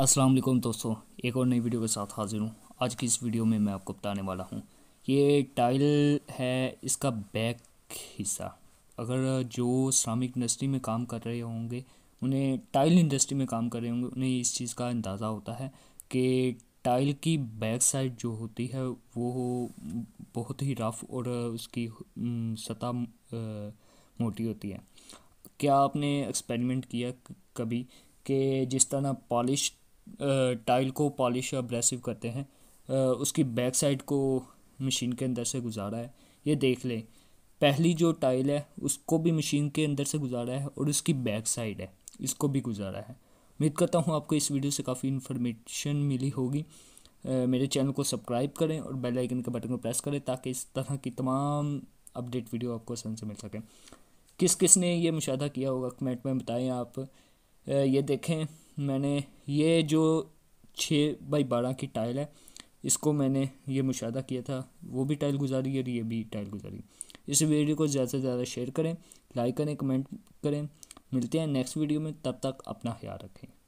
अस्सलाम वालेकुम दोस्तों एक और नई वीडियो के साथ हाजिर हूँ आज की इस वीडियो में मैं आपको बताने वाला हूँ ये टाइल है इसका बैक हिस्सा अगर जो श्रामिक इंडस्ट्री में काम कर रहे होंगे उन्हें टाइल इंडस्ट्री में काम कर रहे होंगे उन्हें इस चीज़ का अंदाज़ा होता है कि टाइल की बैक साइड जो होती है वो बहुत ही रफ़ और उसकी सतह मोटी होती है क्या आपने एक्सपेरिमेंट किया कभी कि जिस तरह पॉलिश टाइल को पॉलिश या ब्रेसिव करते हैं उसकी बैक साइड को मशीन के अंदर से गुजारा है ये देख लें पहली जो टाइल है उसको भी मशीन के अंदर से गुजारा है और उसकी बैक साइड है इसको भी गुजारा है उम्मीद करता हूँ आपको इस वीडियो से काफ़ी इन्फॉर्मेशन मिली होगी मेरे चैनल को सब्सक्राइब करें और बेल आइकन के बटन को प्रेस करें ताकि इस तरह की तमाम अपडेट वीडियो आपको आसान से मिल सकें किस किस ने ये मुशाह किया होगा कमेंट में बताएं आप ये देखें मैंने ये जो छः बाई बारह की टाइल है इसको मैंने ये मुशाह किया था वो भी टाइल गुजारी और ये भी टाइल गुजारी इस वीडियो को ज़्यादा से ज़्यादा शेयर करें लाइक करें कमेंट करें मिलते हैं नेक्स्ट वीडियो में तब तक अपना ख्याल रखें